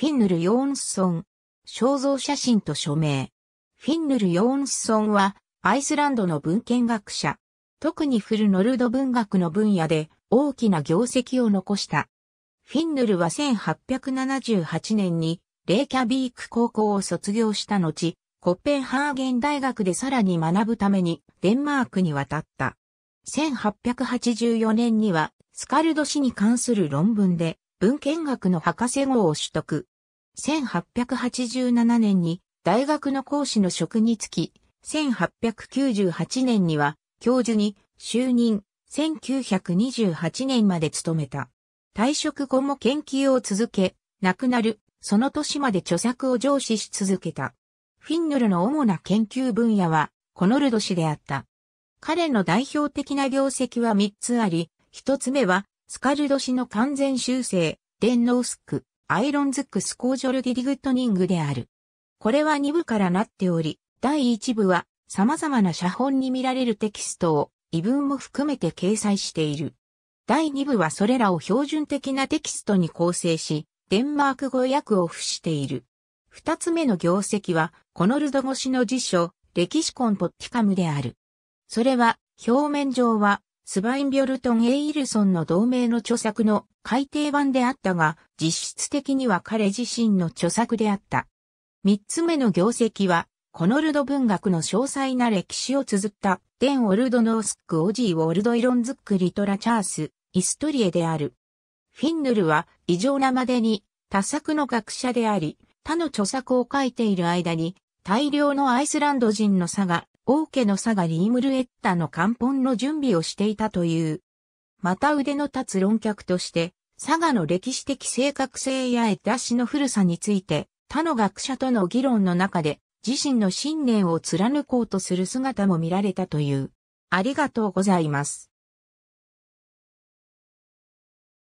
フィンヌル・ヨーンスソン、肖像写真と署名。フィンヌル・ヨーンスソンは、アイスランドの文献学者。特にフルノルド文学の分野で大きな業績を残した。フィンヌルは1878年にレイキャビーク高校を卒業した後、コッペンハーゲン大学でさらに学ぶためにデンマークに渡った。1884年にはスカルド氏に関する論文で文献学の博士号を取得。1887年に大学の講師の職に就き、1898年には教授に就任、1928年まで務めた。退職後も研究を続け、亡くなる、その年まで著作を上司し続けた。フィンヌルの主な研究分野は、コノルド氏であった。彼の代表的な業績は3つあり、1つ目は、スカルド氏の完全修正、電脳スク、アイロンズックスコージョルディリグットニングである。これは2部からなっており、第1部は様々な写本に見られるテキストを異文も含めて掲載している。第2部はそれらを標準的なテキストに構成し、デンマーク語訳を付している。二つ目の業績は、コノルド越しの辞書、歴史コンポッティカムである。それは、表面上はスバインビョルトン・エイルソンの同名の著作の改訂版であったが、実質的には彼自身の著作であった。三つ目の業績は、コノルド文学の詳細な歴史を綴った、デン・オルド・ノースック・オジー・オルド・イロンズック・リトラチャース、イストリエである。フィンヌルは、異常なまでに、多作の学者であり、他の著作を書いている間に、大量のアイスランド人の差が王家の佐賀リームルエッタの漢本の準備をしていたという。また腕の立つ論客として、佐賀の歴史的正確性や絵出しの古さについて、他の学者との議論の中で、自身の信念を貫こうとする姿も見られたという。ありがとうございます。